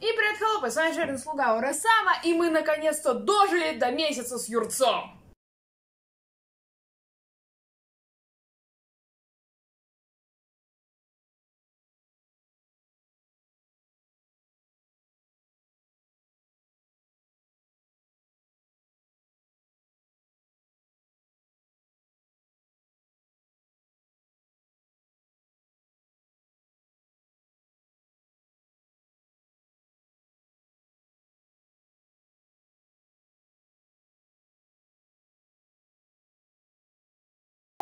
И привет, холопы, с вами Шерин Слуга Урасама, и мы наконец-то дожили до месяца с Юрцом.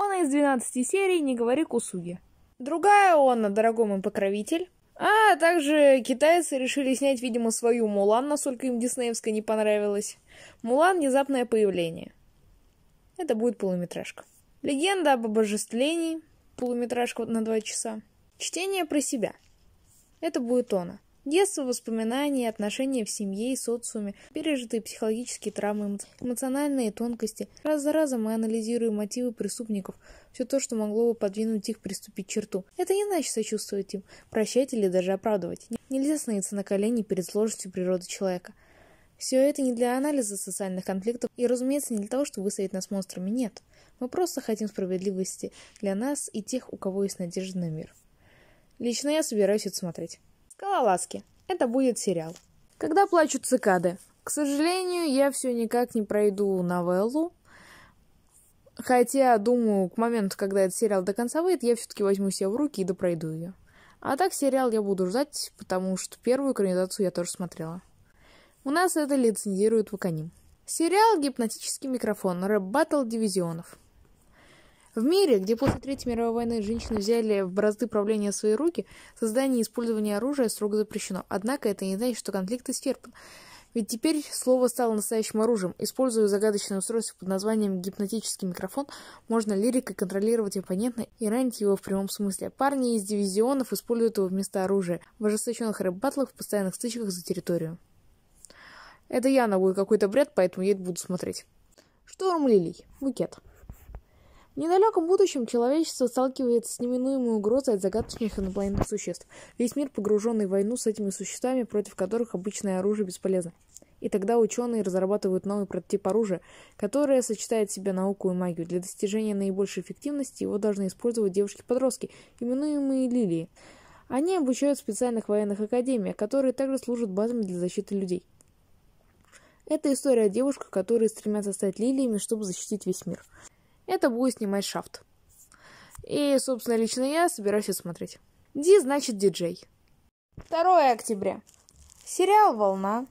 сезона из 12 серий «Не говори Кусуги». Другая Оанна, дорогой мой покровитель. А также китайцы решили снять, видимо, свою Мулан, насколько им диснеевская не понравилась. Мулан – внезапное появление. Это будет полуметражка. Легенда об обожествлении. Полуметражка на два часа. Чтение про себя. Это будет она. Детство, воспоминания, отношения в семье и социуме, пережитые психологические травмы, эмоциональные тонкости. Раз за разом мы анализируем мотивы преступников, все то, что могло бы подвинуть их приступить к черту. Это не значит сочувствовать им, прощать или даже оправдывать. Нельзя становиться на колени перед сложностью природы человека. Все это не для анализа социальных конфликтов и, разумеется, не для того, чтобы выставить нас монстрами, нет. Мы просто хотим справедливости для нас и тех, у кого есть надежда на мир. Лично я собираюсь это смотреть. Скалолазки. Это будет сериал. Когда плачут цикады. К сожалению, я все никак не пройду новеллу. Хотя, думаю, к моменту, когда этот сериал до конца выйдет, я все-таки возьму себя в руки и допройду ее. А так сериал я буду ждать, потому что первую экранизацию я тоже смотрела. У нас это лицензирует Ваканим. Сериал «Гипнотический микрофон. Рэп-баттл дивизионов». В мире, где после Третьей мировой войны женщины взяли в бразды правления в свои руки, создание и использование оружия строго запрещено. Однако это не значит, что конфликт исчерпан. Ведь теперь слово стало настоящим оружием. Используя загадочное устройство под названием гипнотический микрофон, можно лирикой контролировать оппонента и ранить его в прямом смысле. Парни из дивизионов используют его вместо оружия в ожесточенных рэп-батлах в постоянных стычках за территорию. Это я ногой какой-то бред, поэтому я это буду смотреть. Шторм Лилий. Букет недалеком будущем человечество сталкивается с неминуемой угрозой от загадочных инопланетных существ. Весь мир, погруженный в войну с этими существами, против которых обычное оружие бесполезно. И тогда ученые разрабатывают новый прототип оружия, которое сочетает в себе науку и магию. Для достижения наибольшей эффективности его должны использовать девушки-подростки, именуемые лилии. Они обучают в специальных военных академиях, которые также служат базами для защиты людей. Это история о девушках, которые стремятся стать лилиями, чтобы защитить весь мир это будет снимать шафт. И, собственно, лично я собираюсь это смотреть. Ди значит диджей. 2 октября. Сериал «Волна».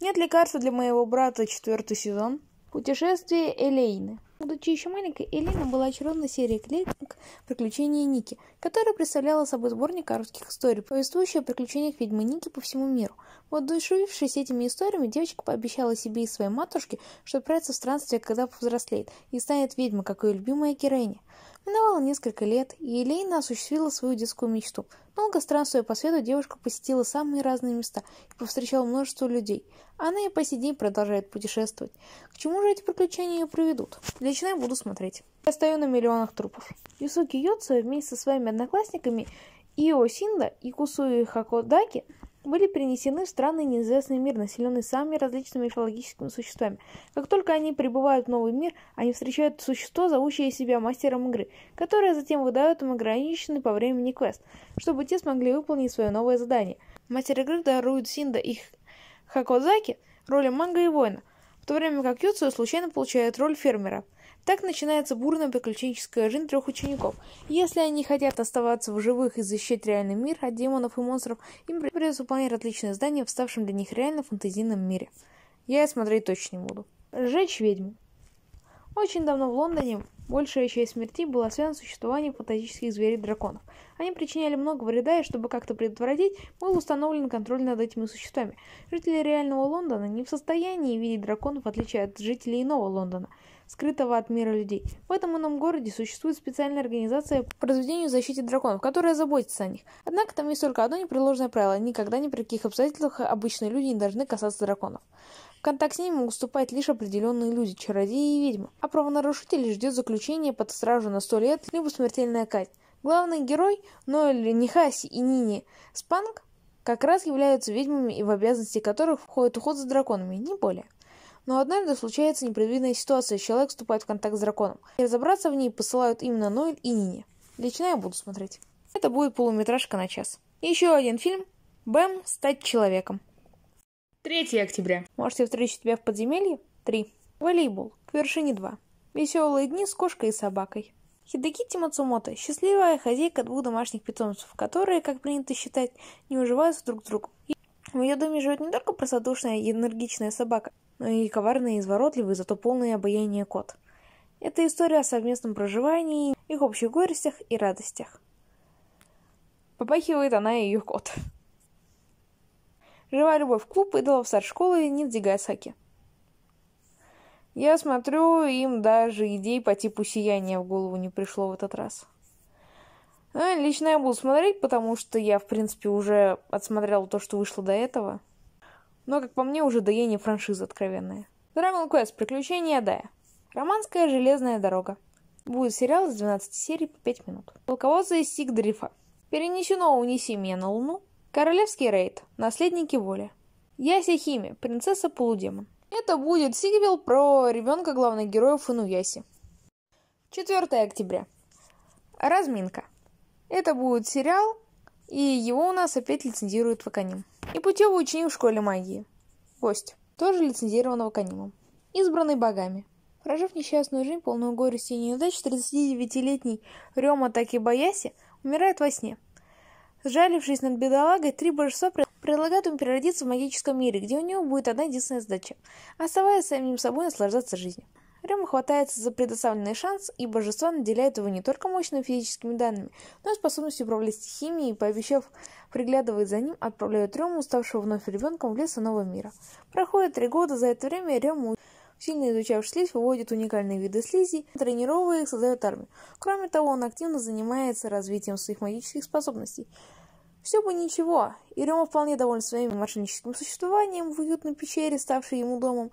Нет лекарства для моего брата, четвертый сезон. Путешествие Элейны. Будучи еще маленькой, Элина была очарована серией клеток «Приключения Ники», которая представляла собой сборник коротких историй, повествующих о приключениях ведьмы Ники по всему миру. Воодушевившись этими историями, девочка пообещала себе и своей матушке, что отправится в странстве, когда повзрослеет, и станет ведьмой, как ее любимая героиня. Миновало несколько лет, и Елейна осуществила свою детскую мечту. Долго странствуя по свету, девушка посетила самые разные места и повстречала множество людей. Она и по сей день продолжает путешествовать. К чему же эти приключения ее приведут? Лично я буду смотреть. Я стою на миллионах трупов. Юсуки Йоцу вместе со своими одноклассниками Ио Синда и Кусуи Хакодаки – были принесены в странный неизвестный мир, населенный самыми различными мифологическими существами. Как только они прибывают в новый мир, они встречают существо, зовущее себя мастером игры, которое затем выдает им ограниченный по времени квест, чтобы те смогли выполнить свое новое задание. Мастер игры дарует Синда их Хакодзаки роли манга и воина, в то время как Юцу случайно получает роль фермера – так начинается бурная приключенческая жизнь трех учеников. Если они хотят оставаться в живых и защищать реальный мир от демонов и монстров, им придется выполнять отличное здание в ставшем для них реально фантазийном мире. Я и смотреть точно не буду. Сжечь ведьму. Очень давно в Лондоне большая часть смерти была связана с существованием фантастических зверей драконов. Они причиняли много вреда, и чтобы как-то предотвратить, был установлен контроль над этими существами. Жители реального Лондона не в состоянии видеть драконов, в отличие от жителей иного Лондона – скрытого от мира людей. В этом ином городе существует специальная организация по разведению и защите драконов, которая заботится о них. Однако там есть только одно непреложное правило – никогда ни при каких обстоятельствах обычные люди не должны касаться драконов. В контакт с ними могут вступать лишь определенные люди, чародеи и ведьмы. А правонарушители ждет заключение под стражу на сто лет, либо смертельная казнь. Главный герой Ноэль Нихаси и Нини Спанг как раз являются ведьмами и в обязанности которых входит уход за драконами, не более. Но однажды случается непредвиденная ситуация, человек вступает в контакт с драконом. И разобраться в ней посылают именно Ноэль и Нине. Лично я буду смотреть. Это будет полуметражка на час. Еще один фильм. Бэм. Стать человеком. 3 октября. Может я встретить тебя в подземелье? 3. Волейбол. К вершине 2. Веселые дни с кошкой и собакой. Хидекити Мацумото – счастливая хозяйка двух домашних питомцев, которые, как принято считать, не уживаются друг с другом. В ее доме живет не только простодушная и энергичная собака, и коварный и изворотливый, зато полное обаяния кот. Это история о совместном проживании, их общих горестях и радостях. Попахивает она и ее кот. Живая любовь в клуб идолов старшколы Ниндзи Гайсаки. Я смотрю, им даже идей по типу сияния в голову не пришло в этот раз. Э, лично я буду смотреть, потому что я, в принципе, уже отсмотрела то, что вышло до этого но, как по мне, уже да не франшиза откровенная. Dragon Quest. Приключения Дая. Романская железная дорога. Будет сериал из 12 серий по 5 минут. Полководцы из Сигдрифа. Перенесено «Унеси меня на луну». Королевский рейд. Наследники воли. Яси Хими. Принцесса полудемон. Это будет сиквел про ребенка главных героев Инуяси. 4 октября. Разминка. Это будет сериал и его у нас опять лицензирует Ваканим. И путевый ученик в школе магии. Гость. Тоже лицензирован Ваканимом. Избранный богами. Прожив несчастную жизнь, полную горести и неудач, 39-летний Рема Такибаяси умирает во сне. Сжалившись над бедолагой, три божества предлагают ему переродиться в магическом мире, где у него будет одна единственная задача – оставаясь самим собой наслаждаться жизнью. Рема хватается за предоставленный шанс, и божество наделяет его не только мощными физическими данными, но и способностью управлять стихией, и, пообещав приглядывать за ним, отправляют Рему, уставшего вновь ребенком, в лес нового мира. Проходит три года, за это время Рему, сильно изучав слизь, выводит уникальные виды слизи, тренируя их, создает армию. Кроме того, он активно занимается развитием своих магических способностей. Все бы ничего, и Рема вполне доволен своим мошенническим существованием в уютной пещере, ставшей ему домом,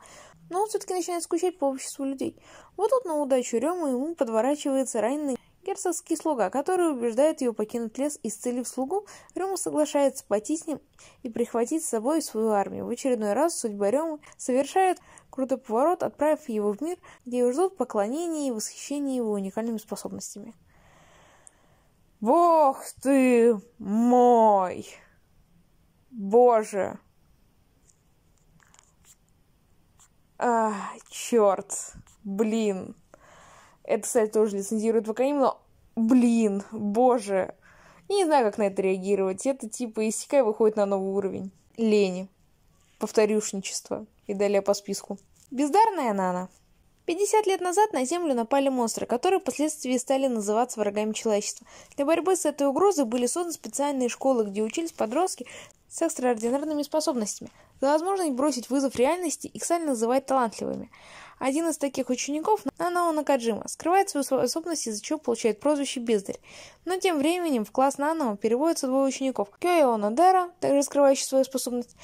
но он все-таки начинает скучать по обществу людей. Вот тут на удачу Рема ему подворачивается раненый герцогский слуга, который убеждает ее покинуть лес, исцелив слугу, Рема соглашается пойти с ним и прихватить с собой свою армию. В очередной раз судьба Ремы совершает крутой поворот, отправив его в мир, где его ждут поклонение и восхищение его уникальными способностями. «Бог ты мой! Боже!» А, черт, блин. Это, кстати, тоже лицензирует ВК, но, блин, боже. Я не знаю, как на это реагировать. Это типа истекай выходит на новый уровень. Лени. Повторюшничество. И далее по списку. Бездарная Нана. 50 лет назад на Землю напали монстры, которые впоследствии стали называться врагами человечества. Для борьбы с этой угрозой были созданы специальные школы, где учились подростки с экстраординарными способностями. За возможность бросить вызов реальности их сами называют талантливыми. Один из таких учеников, Нанао Накаджима, скрывает свою способность, из-за чего получает прозвище «Бездарь». Но тем временем в класс Нанао переводятся двое учеников – Кёйо Нодера, также скрывающий свою способность,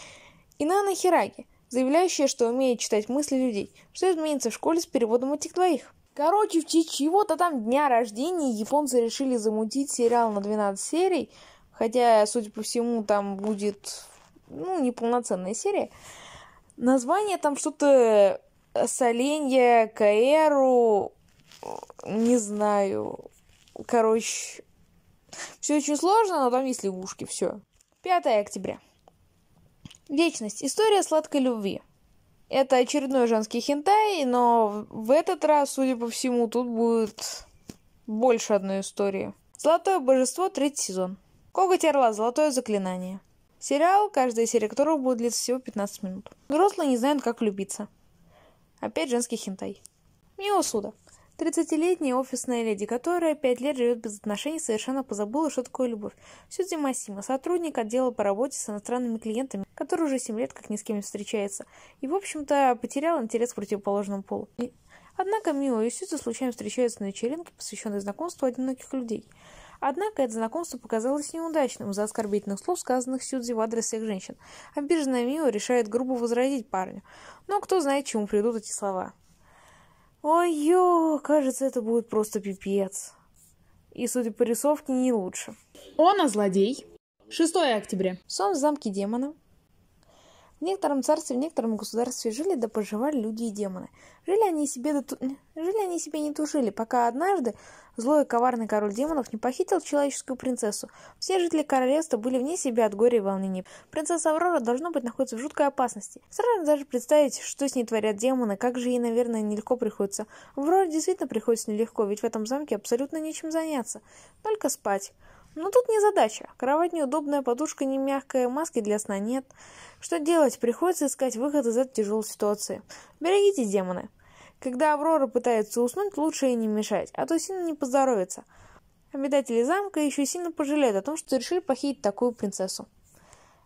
и Нана Хираги, заявляющая, что умеет читать мысли людей. Что изменится в школе с переводом этих двоих? Короче, в честь чего-то там дня рождения японцы решили замутить сериал на 12 серий, хотя, судя по всему, там будет ну, неполноценная серия. Название там что-то э, Соленья, Каэру, э, не знаю. Короче, все очень сложно, но там есть лягушки, все. 5 октября. Вечность. История сладкой любви. Это очередной женский хентай, но в этот раз, судя по всему, тут будет больше одной истории. Золотое божество, третий сезон. Коготь орла, золотое заклинание. Сериал, каждая серия которого будет длиться всего 15 минут. Взрослые не знают, как любиться. Опять женский хентай. Миосуда. 30-летняя офисная леди, которая 5 лет живет без отношений, совершенно позабыла, что такое любовь. Сюдзи Масима, сотрудник отдела по работе с иностранными клиентами, который уже 7 лет как ни с кем не встречается, и, в общем-то, потерял интерес к противоположному полу. Однако Мио и Сюдзи случайно встречаются на вечеринке, посвященной знакомству одиноких людей – Однако это знакомство показалось неудачным из-за оскорбительных слов, сказанных Сюдзи в адрес всех женщин. Обиженная Мио решает грубо возразить парню. Но кто знает, чему придут эти слова. Ой-ё, кажется, это будет просто пипец. И, судя по рисовке, не лучше. Он, а злодей. 6 октября. Сон в замке демона. В некотором царстве, в некотором государстве жили да поживали люди и демоны. Жили они себе, да ту... жили они себе не тужили, пока однажды злой и коварный король демонов не похитил человеческую принцессу. Все жители королевства были вне себя от горя и волнений. Принцесса Аврора, должно быть, находится в жуткой опасности. Сразу даже представить, что с ней творят демоны, как же ей, наверное, нелегко приходится. Авроре действительно приходится нелегко, ведь в этом замке абсолютно нечем заняться. Только спать. Но тут не задача. Кровать неудобная, подушка не мягкая, маски для сна нет. Что делать? Приходится искать выход из этой тяжелой ситуации. Берегите демоны. Когда Аврора пытается уснуть, лучше ей не мешать, а то сильно не поздоровится. Обитатели замка еще сильно пожалеют о том, что решили похитить такую принцессу.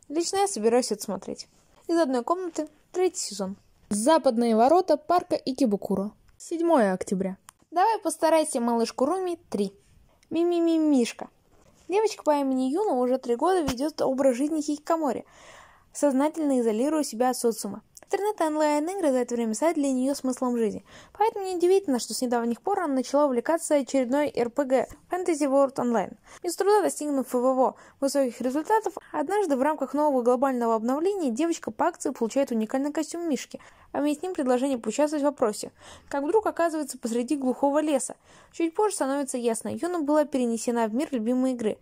Лично я собираюсь это смотреть. Из одной комнаты, третий сезон. Западные ворота парка Икибукуро. 7 октября. Давай постарайся малышку Руми 3. Мимимимишка. ми ми Девочка по имени Юна уже три года ведет образ жизни хикикамори, сознательно изолируя себя от социума. Интернет и онлайн-игры за это время стали для нее смыслом жизни. Поэтому неудивительно, что с недавних пор она начала увлекаться очередной RPG Fantasy World Online. Без труда достигнув ФВО высоких результатов, однажды в рамках нового глобального обновления девочка по акции получает уникальный костюм Мишки, а вместе с ним предложение поучаствовать в вопросе, как вдруг оказывается посреди глухого леса. Чуть позже становится ясно, Юна была перенесена в мир любимой игры,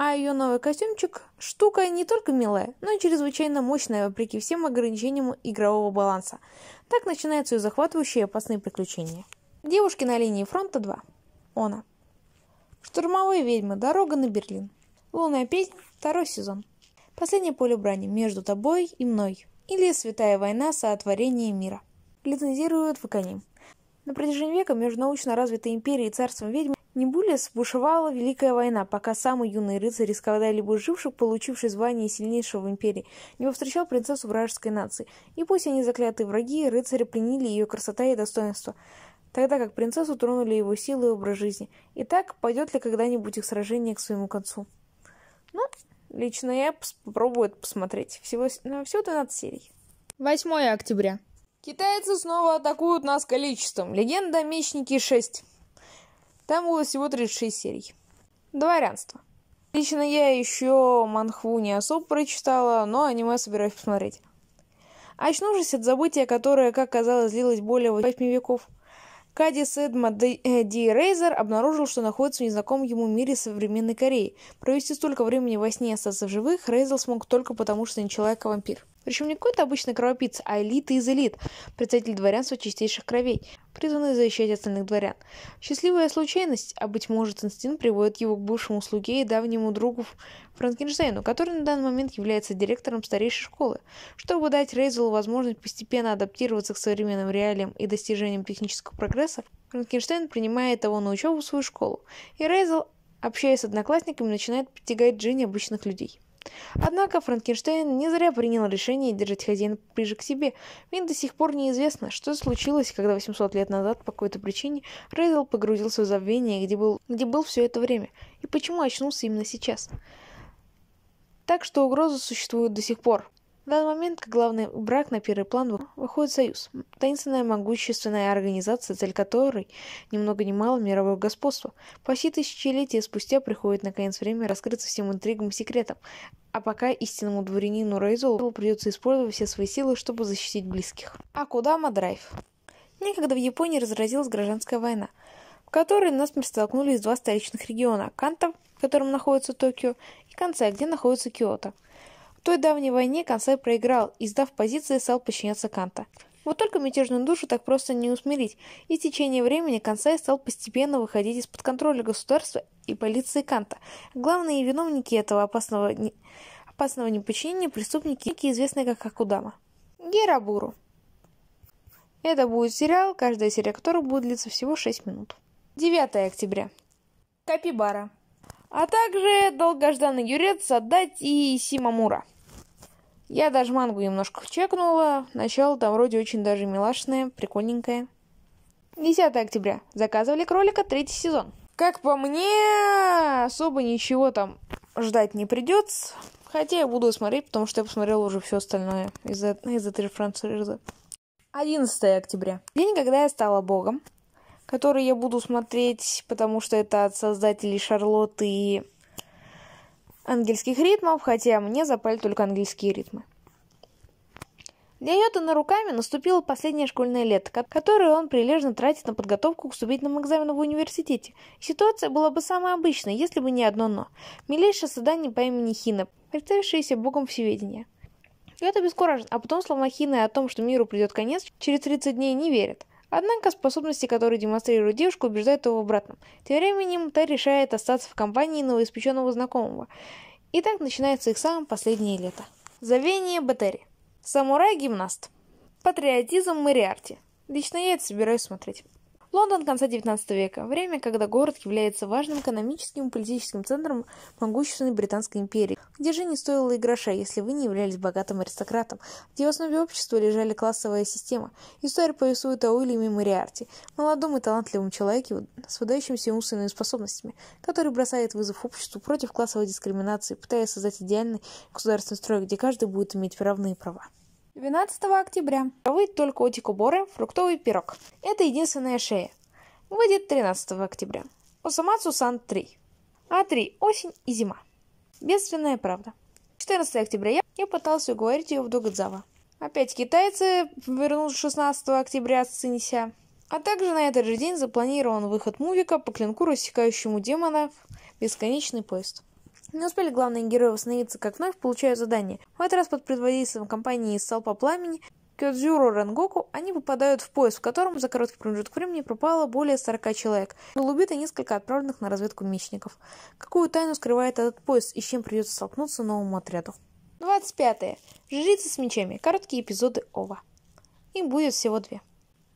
а ее новый костюмчик – штука не только милая, но и чрезвычайно мощная, вопреки всем ограничениям игрового баланса. Так начинаются ее захватывающие и опасные приключения. Девушки на линии фронта 2. Она. Штурмовые ведьмы. Дорога на Берлин. Лунная песня. Второй сезон. Последнее поле брани. Между тобой и мной. Или Святая война. Соотворение мира. Лицензируют в Ваканим. На протяжении века между научно развитой империей и царством ведьм Небулис сбушевала Великая война, пока самый юный рыцарь из когда-либо живших, получивший звание сильнейшего в империи, не повстречал принцессу вражеской нации. И пусть они заклятые враги, рыцари пленили ее красота и достоинство, тогда как принцессу тронули его силы и образ жизни. И так пойдет ли когда-нибудь их сражение к своему концу? Ну, лично я попробую это посмотреть. Всего, ну, всего 12 серий. 8 октября. Китайцы снова атакуют нас количеством. Легенда Мечники 6. Там было всего 36 серий. Дворянство. Лично я еще манхву не особо прочитала, но аниме собираюсь посмотреть. Очнувшись от забытия, которое, как казалось, длилось более 8 веков, Кадис Эдма э, Ди Рейзер обнаружил, что находится в незнакомом ему мире современной Кореи. Провести столько времени во сне и остаться в живых Рейзер смог только потому, что не человек, а вампир. Причем не какой-то обычный кровопийца, а элита из элит, представитель дворянства чистейших кровей, призванный защищать остальных дворян. Счастливая случайность, а быть может инстинкт, приводит его к бывшему слуге и давнему другу Франкенштейну, который на данный момент является директором старейшей школы, чтобы дать Рейзелу возможность постепенно адаптироваться к современным реалиям и достижениям технического прогресса, Франкенштейн принимает его на учебу в свою школу, и Рейзел, общаясь с одноклассниками, начинает подтягивать Джинни обычных людей. Однако Франкенштейн не зря принял решение держать хозяина ближе к себе, ведь до сих пор неизвестно, что случилось, когда 800 лет назад по какой-то причине Рейдл погрузился в забвение, где был, где был все это время, и почему очнулся именно сейчас. Так что угроза существует до сих пор. В данный момент, как главный брак на первый план, выходит Союз. Таинственная могущественная организация, цель которой ни много ни мало мировое господство. Почти тысячелетия спустя приходит наконец время раскрыться всем интригам и секретам. А пока истинному дворянину Рейзолу придется использовать все свои силы, чтобы защитить близких. А куда Мадрайв? Некогда в Японии разразилась гражданская война, в которой нас столкнулись два столичных региона – Канта, в котором находится Токио, и Канца, где находится Киото той давней войне Консай проиграл и, сдав позиции, стал подчиняться Канта. Вот только мятежную душу так просто не усмирить, и в течение времени Консай стал постепенно выходить из-под контроля государства и полиции Канта. Главные виновники этого опасного, не... опасного неподчинения – преступники, известные как Акудама. Герабуру. Это будет сериал, каждая серия которого будет длиться всего 6 минут. 9 октября. Капибара. А также долгожданный юрец отдать и Симамура. Я даже мангу немножко чекнула. Начало там вроде очень даже милашное, прикольненькое. 10 октября. Заказывали кролика, третий сезон. Как по мне, особо ничего там ждать не придется. Хотя я буду смотреть, потому что я посмотрела уже все остальное из-за из этой франшизы. 11 октября. День, когда я стала богом. Который я буду смотреть, потому что это от создателей Шарлотты и ангельских ритмов, хотя мне запали только английские ритмы. Для Йотана руками наступило последнее школьное лето, которое он прилежно тратит на подготовку к вступительному экзамену в университете. Ситуация была бы самой обычной, если бы не одно «но». Милейшее создание по имени Хина, представившееся богом всеведения. Йота обескуражен, а потом слова Хины о том, что миру придет конец, через 30 дней не верит. Однако способности, которые демонстрирует девушка, убеждают его в обратном. Тем временем Та решает остаться в компании новоиспеченного знакомого. И так начинается их самое последнее лето. Завение Бетери. Самурай-гимнаст. Патриотизм мэриарти. Лично я это собираюсь смотреть. Лондон конца XIX века – время, когда город является важным экономическим и политическим центром могущественной Британской империи, где же не стоило и гроша, если вы не являлись богатым аристократом, где в основе общества лежали классовая система. История повествует о Уильяме Мориарти, молодом и талантливом человеке с выдающимися умственными способностями, который бросает вызов обществу против классовой дискриминации, пытаясь создать идеальный государственный строй, где каждый будет иметь равные права. 12 октября. Пробует только утикуборы, фруктовый пирог. Это единственная шея. Выйдет 13 октября. Осамацу Сан 3. А3. Осень и зима. Бедственная правда. 14 октября я, я пытался уговорить ее в Догадзава. Опять китайцы вернут 16 октября с Цинися. А также на этот же день запланирован выход мувика по клинку, рассекающему демонов «Бесконечный поезд». Не успели главные герои восстановиться, как вновь получают задание. В этот раз под предводительством компании из Солпа Пламени Кёдзюру Ренгоку, они попадают в поезд, в котором за короткий промежуток времени пропало более 40 человек. Было убито несколько отправленных на разведку мечников. Какую тайну скрывает этот поезд и с чем придется столкнуться новому отряду? 25. -е. Жрицы с мечами. Короткие эпизоды Ова. Им будет всего две.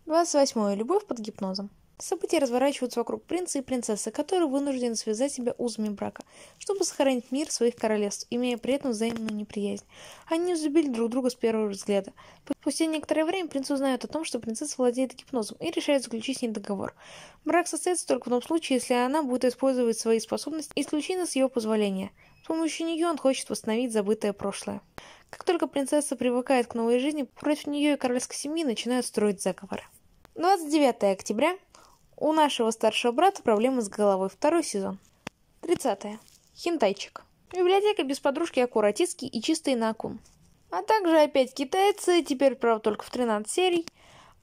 28. -е. Любовь под гипнозом. События разворачиваются вокруг принца и принцессы, которые вынуждены связать себя узами брака, чтобы сохранить мир своих королевств, имея при этом взаимную неприязнь. Они взлюбили друг друга с первого взгляда. Спустя некоторое время принц узнает о том, что принцесса владеет гипнозом и решает заключить с ней договор. Брак состоится только в том случае, если она будет использовать свои способности исключительно с его позволения. С помощью нее он хочет восстановить забытое прошлое. Как только принцесса привыкает к новой жизни, против нее и королевской семьи начинают строить заговоры. 29 октября у нашего старшего брата проблемы с головой. Второй сезон. Тридцатое. Хинтайчик. Библиотека без подружки Акуратицки и чистый Накун. А также опять китайцы, теперь, правда, только в 13 серий.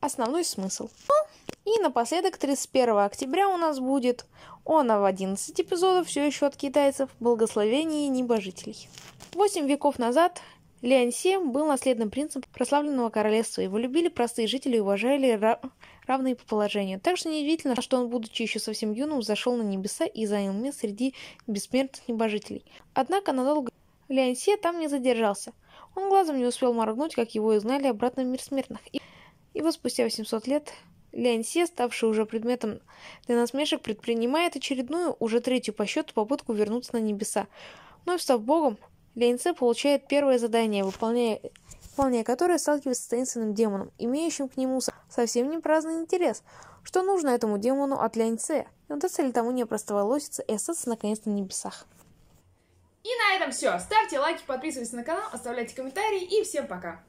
Основной смысл. Ну, и напоследок 31 октября у нас будет она в 11 эпизодов все еще от китайцев «Благословение небожителей». Восемь веков назад Лиан Сем был наследным принцем прославленного королевства. Его любили простые жители и уважали равные по положению. Также неудивительно, что он, будучи еще совсем юным, зашел на небеса и занял место среди бессмертных небожителей. Однако надолго Леонсия там не задержался. Он глазом не успел моргнуть, как его изгнали обратно в мир смертных. И, и вот спустя 800 лет Леонсия, ставший уже предметом для насмешек, предпринимает очередную, уже третью по счету, попытку вернуться на небеса. Вновь став богом, Леонсе получает первое задание, выполняя выполняя которые сталкивается с таинственным демоном, имеющим к нему совсем не праздный интерес. Что нужно этому демону от Ляньце? И удастся ли тому не простоволоситься и остаться наконец на небесах? И на этом все. Ставьте лайки, подписывайтесь на канал, оставляйте комментарии и всем пока!